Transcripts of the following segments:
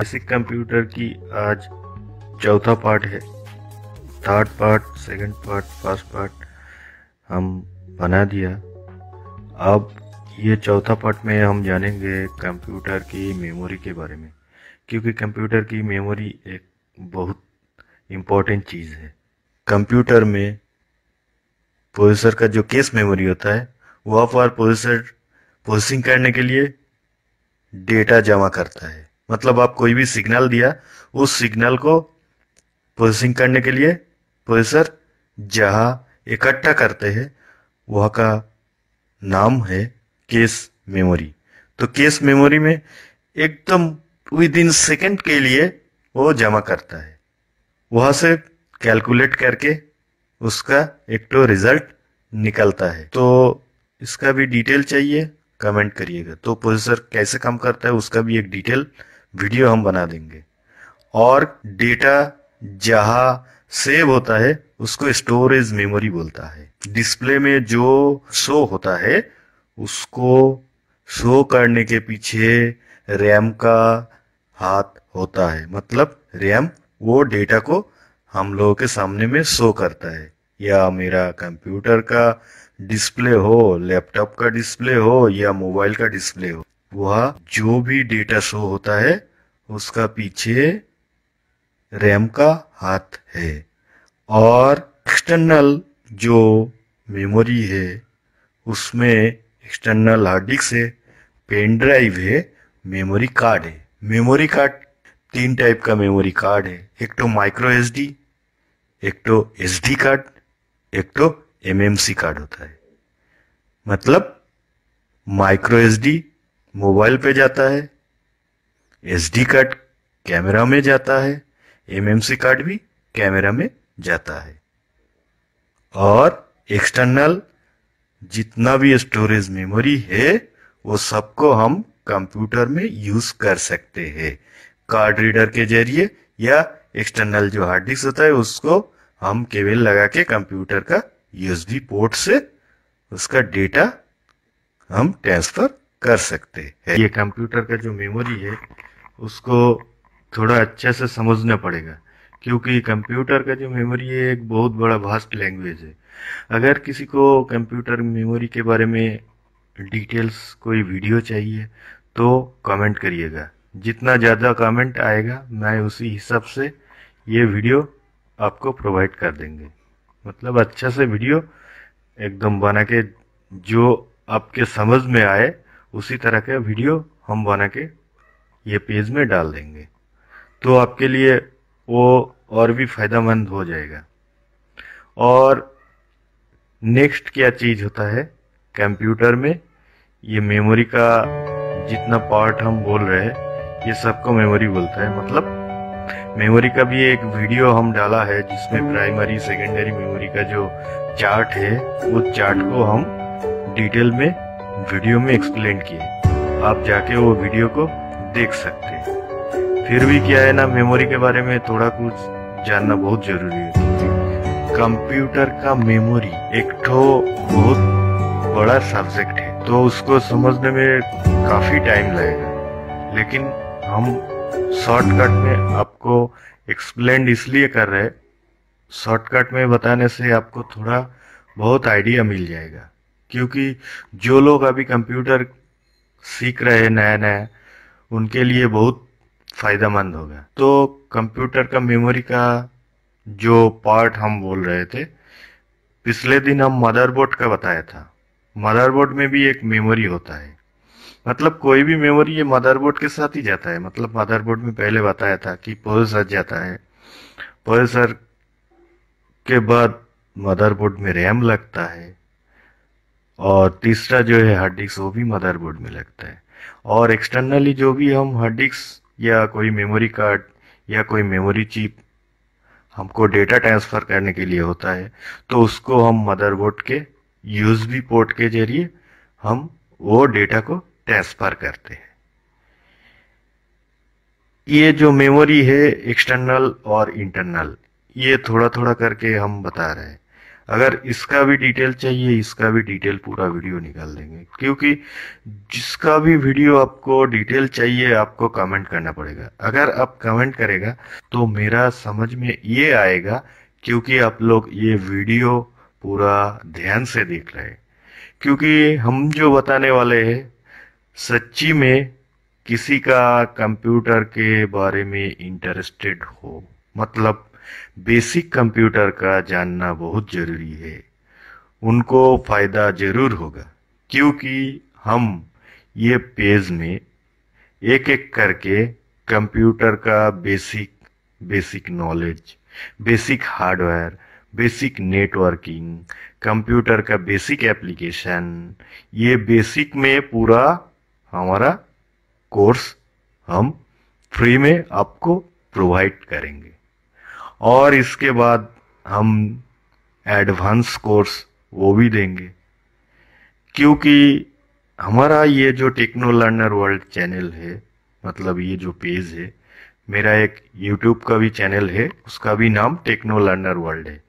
basic computer की आज चौथा पार्ट है third part second part first part हम बना दिया अब ये चौथा पार्ट में हम जानेंगे कंप्यूटर की मेमोरी के बारे में क्योंकि कंप्यूटर की मेमोरी एक बहुत इम्पोर्टेंट चीज़ है कंप्यूटर में प्रोसेसर का जो केस मेमोरी होता है वह पर प्रोसेसर प्रोसेसिंग करने के लिए डेटा जमा करता है मतलब आप कोई भी सिग्नल दिया उस सिग्नल को प्रोसेसिंग करने के लिए प्रोसेसर जहाँ इकट्ठा करते हैं वह का नाम है केस मेमोरी तो केस मेमोरी में एकदम विद इन सेकेंड के लिए वो जमा करता है वहां से कैलकुलेट करके उसका एक तो रिजल्ट निकलता है तो इसका भी डिटेल चाहिए कमेंट करिएगा तो प्रोसेसर कैसे काम करता है उसका भी एक डिटेल वीडियो हम बना देंगे और डेटा जहां सेव होता है उसको स्टोरेज मेमोरी बोलता है डिस्प्ले में जो शो होता है उसको शो करने के पीछे रैम का हाथ होता है मतलब रैम वो डेटा को हम लोगों के सामने में शो करता है या मेरा कंप्यूटर का डिस्प्ले हो लैपटॉप का डिस्प्ले हो या मोबाइल का डिस्प्ले हो वह जो भी डेटा शो होता है उसका पीछे रैम का हाथ है और एक्सटर्नल जो मेमोरी है उसमें एक्सटर्नल हार्ड डिस्क है पेन ड्राइव है मेमोरी कार्ड है मेमोरी कार्ड तीन टाइप का मेमोरी कार्ड है एक तो माइक्रो एस एक तो एस कार्ड एक तो एम कार्ड होता है मतलब माइक्रो एस मोबाइल पे जाता है एसडी कार्ड कैमरा में जाता है एमएमसी कार्ड भी कैमरा में जाता है और एक्सटर्नल जितना भी स्टोरेज मेमोरी है वो सबको हम कंप्यूटर में यूज कर सकते हैं कार्ड रीडर के जरिए या एक्सटर्नल जो हार्ड डिस्क होता है उसको हम केबल लगा के कंप्यूटर का यूएसबी पोर्ट से उसका डेटा हम ट्रांसफर कर सकते हैं ये कंप्यूटर का जो मेमोरी है उसको थोड़ा अच्छे से समझना पड़ेगा क्योंकि कंप्यूटर का जो मेमोरी है एक बहुत बड़ा वास्ट लैंग्वेज है अगर किसी को कंप्यूटर मेमोरी के बारे में डिटेल्स कोई वीडियो चाहिए तो कमेंट करिएगा जितना ज़्यादा कमेंट आएगा मैं उसी हिसाब से ये वीडियो आपको प्रोवाइड कर देंगे मतलब अच्छा से वीडियो एकदम बना के जो आपके समझ में आए उसी तरह का वीडियो हम बना के ये पेज में डाल देंगे तो आपके लिए वो और भी फायदेमंद हो जाएगा और नेक्स्ट क्या चीज होता है कंप्यूटर में ये मेमोरी का जितना पार्ट हम बोल रहे हैं ये सबको मेमोरी बोलता है मतलब मेमोरी का भी एक वीडियो हम डाला है जिसमें प्राइमरी सेकेंडरी मेमोरी का जो चार्ट है उस चार्ट को हम डिटेल में वीडियो में एक्सप्लेन किए आप जाके वो वीडियो को देख सकते हैं फिर भी क्या है ना मेमोरी के बारे में थोड़ा कुछ जानना बहुत जरूरी है कंप्यूटर का मेमोरी एक तो बहुत बड़ा सब्जेक्ट है तो उसको समझने में काफी टाइम लगेगा लेकिन हम शॉर्टकट में आपको एक्सप्लेन इसलिए कर रहे शॉर्टकट में बताने से आपको थोड़ा बहुत आइडिया मिल जाएगा क्योंकि जो लोग अभी कंप्यूटर सीख रहे हैं नया नया उनके लिए बहुत फ़ायदेमंद होगा तो कंप्यूटर का मेमोरी का जो पार्ट हम बोल रहे थे पिछले दिन हम मदरबोर्ड का बताया था मदरबोर्ड में भी एक मेमोरी होता है मतलब कोई भी मेमोरी ये मदरबोर्ड के साथ ही जाता है मतलब मदरबोर्ड में पहले बताया था कि प्रोसेसर जाता है प्रोसेसर के बाद मदरबोर्ड में रैम लगता है और तीसरा जो है हार्ड डिस्क वो भी मदरबोर्ड में लगता है और एक्सटर्नली जो भी हम हार्ड डिस्क या कोई मेमोरी कार्ड या कोई मेमोरी चिप हमको डेटा ट्रांसफ़र करने के लिए होता है तो उसको हम मदरबोर्ड के यूएसबी पोर्ट के जरिए हम वो डेटा को ट्रांसफ़र करते हैं ये जो मेमोरी है एक्सटर्नल और इंटरनल ये थोड़ा थोड़ा करके हम बता रहे हैं अगर इसका भी डिटेल चाहिए इसका भी डिटेल पूरा वीडियो निकाल देंगे क्योंकि जिसका भी वीडियो आपको डिटेल चाहिए आपको कमेंट करना पड़ेगा अगर आप कमेंट करेगा तो मेरा समझ में ये आएगा क्योंकि आप लोग ये वीडियो पूरा ध्यान से देख रहे हैं क्योंकि हम जो बताने वाले हैं सच्ची में किसी का कंप्यूटर के बारे में इंटरेस्टेड हो मतलब बेसिक कंप्यूटर का जानना बहुत ज़रूरी है उनको फ़ायदा ज़रूर होगा क्योंकि हम ये पेज में एक एक करके कंप्यूटर का basic basic knowledge basic hardware basic networking computer का बेसिक एप्लीकेशन ये बेसिक में पूरा हमारा कोर्स हम फ्री में आपको प्रोवाइड करेंगे और इसके बाद हम एडवांस कोर्स वो भी देंगे क्योंकि हमारा ये जो टेक्नो लर्नर वर्ल्ड चैनल है मतलब ये जो पेज है मेरा एक यूट्यूब का भी चैनल है उसका भी नाम टेक्नो लर्नर वर्ल्ड है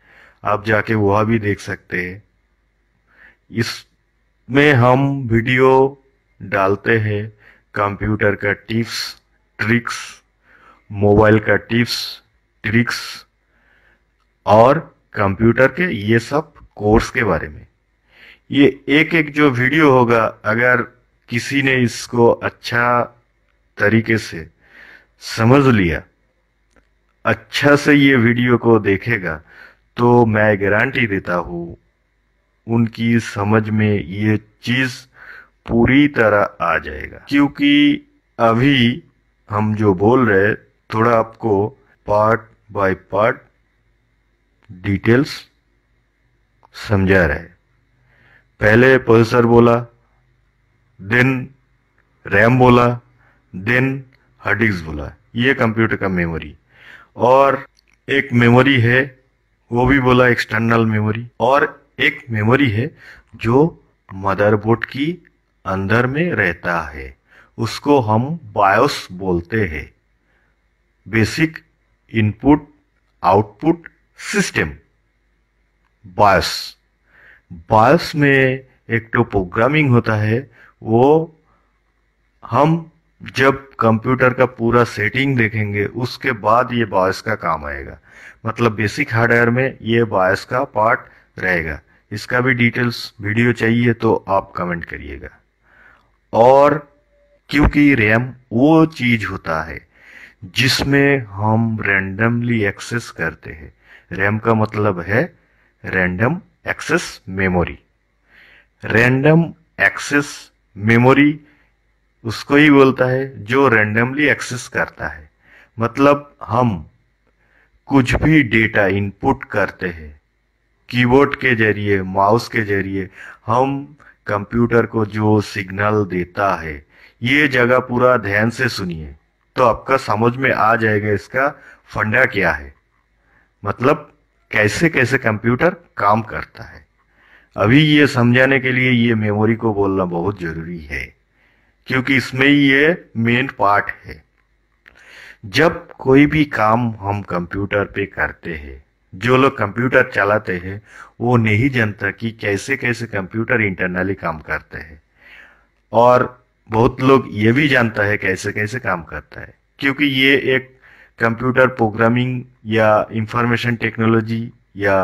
आप जाके वह भी देख सकते हैं इसमें हम वीडियो डालते हैं कंप्यूटर का टिप्स ट्रिक्स मोबाइल का टिप्स ट्रिक्स और कंप्यूटर के ये सब कोर्स के बारे में ये एक एक जो वीडियो होगा अगर किसी ने इसको अच्छा तरीके से समझ लिया अच्छा से ये वीडियो को देखेगा तो मैं गारंटी देता हूँ उनकी समझ में ये चीज़ पूरी तरह आ जाएगा क्योंकि अभी हम जो बोल रहे थोड़ा आपको पार्ट बाय पार्ट डिटेल्स समझा रहे पहले पल्सर बोला देन रैम बोला देन हार्ड डिस्क बोला ये कंप्यूटर का मेमोरी और एक मेमोरी है वो भी बोला एक्सटर्नल मेमोरी और एक मेमोरी है जो मदरबोर्ड की अंदर में रहता है उसको हम बायोस बोलते हैं basic input output system BIOS BIOS में एक तो प्रोग्रामिंग होता है वो हम जब कंप्यूटर का पूरा सेटिंग देखेंगे उसके बाद ये बायस का काम आएगा मतलब बेसिक हार्डवेयर में ये बायस का पार्ट रहेगा इसका भी डिटेल्स वीडियो चाहिए तो आप कमेंट करिएगा और क्योंकि रैम वो चीज होता है जिसमें हम रैंडमली एक्सेस करते हैं रैम का मतलब है random access memory random access memory उसको ही बोलता है जो रैंडमली एक्सेस करता है मतलब हम कुछ भी डेटा इनपुट करते हैं कीबोर्ड के जरिए माउस के जरिए हम कंप्यूटर को जो सिग्नल देता है ये जगह पूरा ध्यान से सुनिए तो आपका समझ में आ जाएगा इसका फंडा क्या है मतलब कैसे कैसे कंप्यूटर काम करता है अभी ये समझाने के लिए ये मेमोरी को बोलना बहुत जरूरी है क्योंकि इसमें ये मेन पार्ट है जब कोई भी काम हम कंप्यूटर पे करते हैं जो लोग कंप्यूटर चलाते हैं वो नहीं जानता कि कैसे कैसे कंप्यूटर इंटरनली काम करते हैं और बहुत लोग ये भी जानता है कैसे कैसे काम करता है क्योंकि ये एक कंप्यूटर प्रोग्रामिंग या इंफॉर्मेशन टेक्नोलॉजी या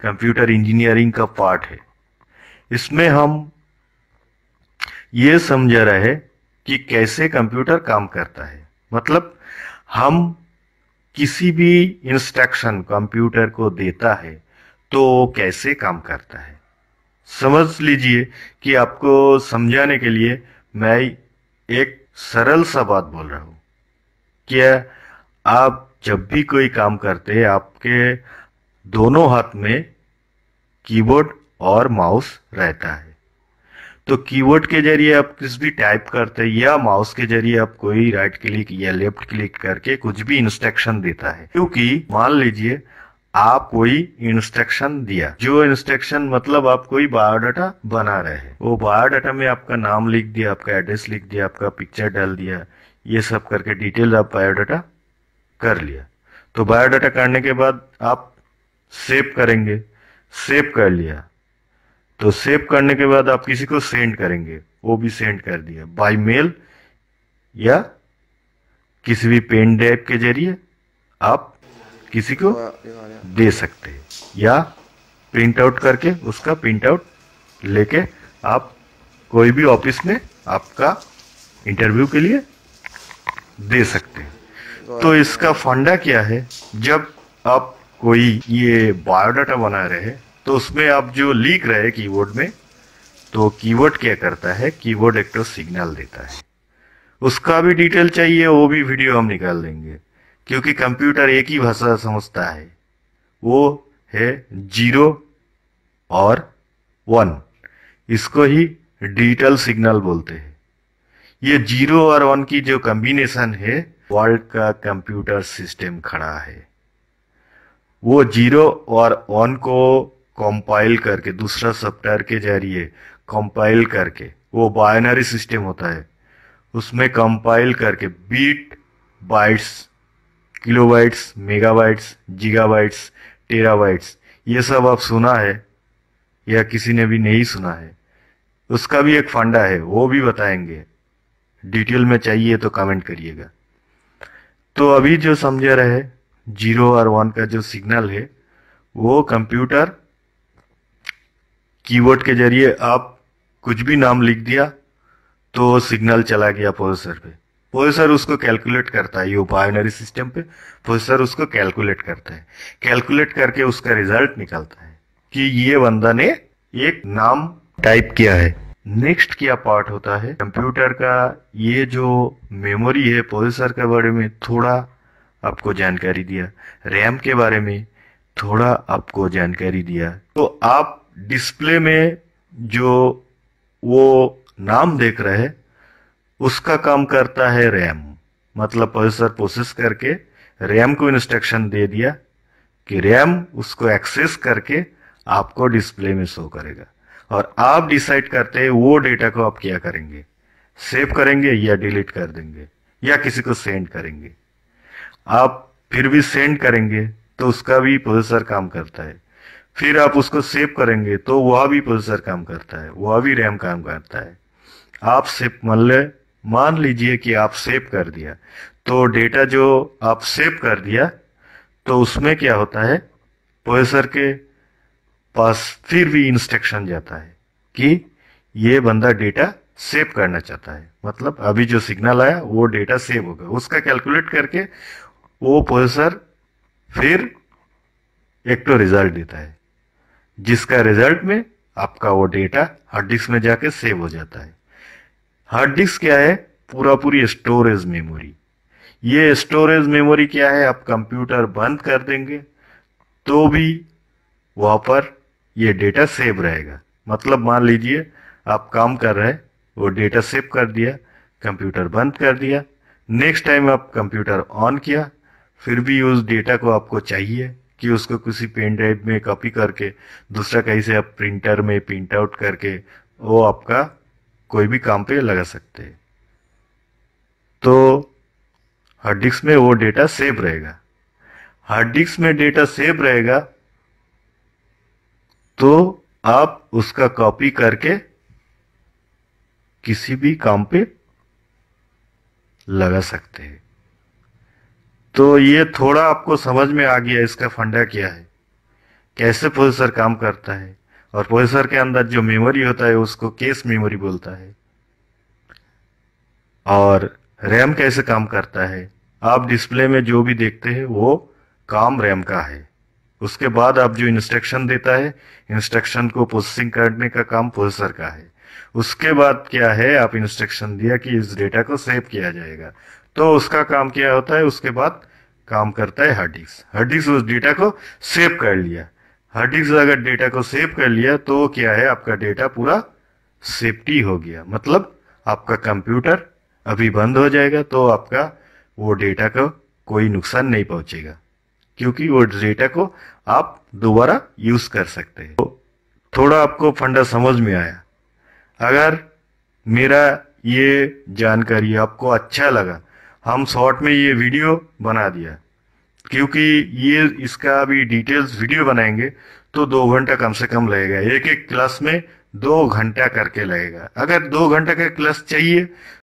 कंप्यूटर इंजीनियरिंग का पार्ट है इसमें हम ये समझ रहे कि कैसे कंप्यूटर काम करता है मतलब हम किसी भी इंस्ट्रक्शन कंप्यूटर को देता है तो कैसे काम करता है समझ लीजिए कि आपको समझाने के लिए मैं एक सरल सा बात बोल रहा हूं क्या आप जब भी कोई काम करते हैं आपके दोनों हाथ में कीबोर्ड और माउस रहता है तो कीबोर्ड के जरिए आप कुछ भी टाइप करते हैं या माउस के जरिए आप कोई राइट क्लिक या लेफ्ट क्लिक करके कुछ भी इंस्ट्रक्शन देता है क्योंकि मान लीजिए आप कोई इंस्ट्रक्शन दिया जो इंस्ट्रक्शन मतलब आप कोई बायोडाटा बना रहे हैं वो बायोडाटा में आपका नाम लिख दिया आपका एड्रेस लिख दिया आपका पिक्चर डाल दिया ये सब करके डिटेल आप बायोडाटा कर लिया तो बायोडाटा करने के बाद आप सेव करेंगे सेव कर लिया तो सेव करने के बाद आप किसी को सेंड करेंगे वो भी सेंड कर दिया बाय मेल या किसी भी पेन ड्राइव के जरिए आप किसी को दे सकते हैं या प्रिंट आउट करके उसका प्रिंट आउट लेके आप कोई भी ऑफिस में आपका इंटरव्यू के लिए दे सकते हैं तो इसका फंडा क्या है जब आप कोई ये बायोडाटा बना रहे हैं तो उसमें आप जो लीक रहे की कीबोर्ड में तो कीवर्ड क्या करता है कीवर्ड एक तो सिग्नल देता है उसका भी डिटेल चाहिए वो भी वीडियो हम निकाल देंगे क्योंकि कंप्यूटर एक ही भाषा समझता है वो है जीरो और वन इसको ही डिजिटल सिग्नल बोलते हैं ये जीरो और वन की जो कम्बिनेशन है वर्ल्ड का कंप्यूटर सिस्टम खड़ा है वो जीरो और वन को कंपाइल करके दूसरा सॉफ्टवेयर के जरिए कंपाइल करके वो बाइनरी सिस्टम होता है उसमें कंपाइल करके bit bytes kilobytes megabytes gigabytes terabytes ये सब आप सुना है या किसी ने भी नहीं सुना है उसका भी एक फंडा है वो भी बताएंगे डिटेल में चाहिए तो कमेंट करिएगा तो अभी जो समझ रहे जीरो और वन का जो सिग्नल है वो कंप्यूटर कीवर्ड के जरिए आप कुछ भी नाम लिख दिया तो सिग्नल चला गया प्रोसेसर पे प्रोसेसर उसको कैलकुलेट करता है ये बाइनरी सिस्टम पे प्रोसेसर उसको कैलकुलेट करता है कैलकुलेट करके उसका रिजल्ट निकलता है कि ये बंदा ने एक नाम टाइप किया है नेक्स्ट क्या पार्ट होता है कंप्यूटर का ये जो मेमोरी है प्रोसेसर के बारे में थोड़ा आपको जानकारी दिया रैम के बारे में थोड़ा आपको जानकारी दिया तो आप डिस्प्ले में जो वो नाम देख रहे हैं उसका काम करता है रैम मतलब प्रोसेसर प्रोसेस करके रैम को इंस्ट्रक्शन दे दिया कि रैम उसको एक्सेस करके आपको डिस्प्ले में शो करेगा और आप डिसाइड करते हैं वो डेटा को आप क्या करेंगे सेव करेंगे या डिलीट कर देंगे या किसी को सेंड करेंगे आप फिर भी सेंड करेंगे तो उसका भी प्रोसेसर काम करता है फिर आप उसको सेव करेंगे तो वह भी प्रोसेसर काम करता है वह भी रैम काम करता है आप सिर्फ मान लें मान लीजिए कि आप सेव कर दिया तो डेटा जो आप सेव कर दिया तो उसमें क्या होता है प्रोसेसर के पास फिर भी इंस्ट्रक्शन जाता है कि ये बंदा डेटा सेव करना चाहता है मतलब अभी जो सिग्नल आया वो डेटा सेव होगा उसका कैलकुलेट करके वो प्रोसेसर फिर एक तो रिजल्ट देता है जिसका रिजल्ट में आपका वो डेटा हार्ड डिस्क में जाके सेव हो जाता है हार्ड डिस्क क्या है पूरा पूरी स्टोरेज मेमोरी ये स्टोरेज मेमोरी क्या है आप कंप्यूटर बंद कर देंगे तो भी वहां पर ये डेटा सेव रहेगा मतलब मान लीजिए आप काम कर रहे वो डेटा सेव कर दिया कंप्यूटर बंद कर दिया नेक्स्ट टाइम आप कंप्यूटर ऑन किया फिर भी उस डेटा को आपको चाहिए कि उसको किसी पेन ड्राइव में कॉपी करके दूसरा कहीं से आप प्रिंटर में प्रिंट आउट करके वो आपका कोई भी काम पे लगा सकते हैं तो हार्ड डिस्क में वो डेटा सेव रहेगा हार्ड डिस्क में डेटा सेव रहेगा तो आप उसका कॉपी करके किसी भी काम पे लगा सकते हैं तो ये थोड़ा आपको समझ में आ गया इसका फंडा क्या है कैसे प्रोसेसर काम करता है और प्रोसेसर के अंदर जो मेमोरी होता है उसको केस मेमोरी बोलता है और रैम कैसे काम करता है आप डिस्प्ले में जो भी देखते हैं वो काम रैम का है उसके बाद आप जो इंस्ट्रक्शन देता है इंस्ट्रक्शन को प्रोसेसिंग करने का काम प्रोसेसर का है उसके बाद क्या है आप इंस्ट्रक्शन दिया कि इस डेटा को सेव किया जाएगा तो उसका काम क्या होता है उसके बाद काम करता है हार्ड डिस्क हार्ड डिस्क उस डेटा को सेव कर लिया हार्ड डिस्क अगर डेटा को सेव कर लिया तो क्या है आपका डेटा पूरा सेफ्टी हो गया मतलब आपका कंप्यूटर अभी बंद हो जाएगा तो आपका वो डेटा को कोई नुकसान नहीं पहुंचेगा क्योंकि वो डेटा को आप दोबारा यूज कर सकते हैं तो थोड़ा आपको फंडा समझ में आया अगर मेरा ये जानकारी आपको अच्छा लगा हम शॉर्ट में ये वीडियो बना दिया क्योंकि ये इसका अभी डिटेल्स वीडियो बनाएंगे तो दो घंटा कम से कम लगेगा एक एक क्लास में दो घंटा करके लगेगा अगर दो घंटा का क्लास चाहिए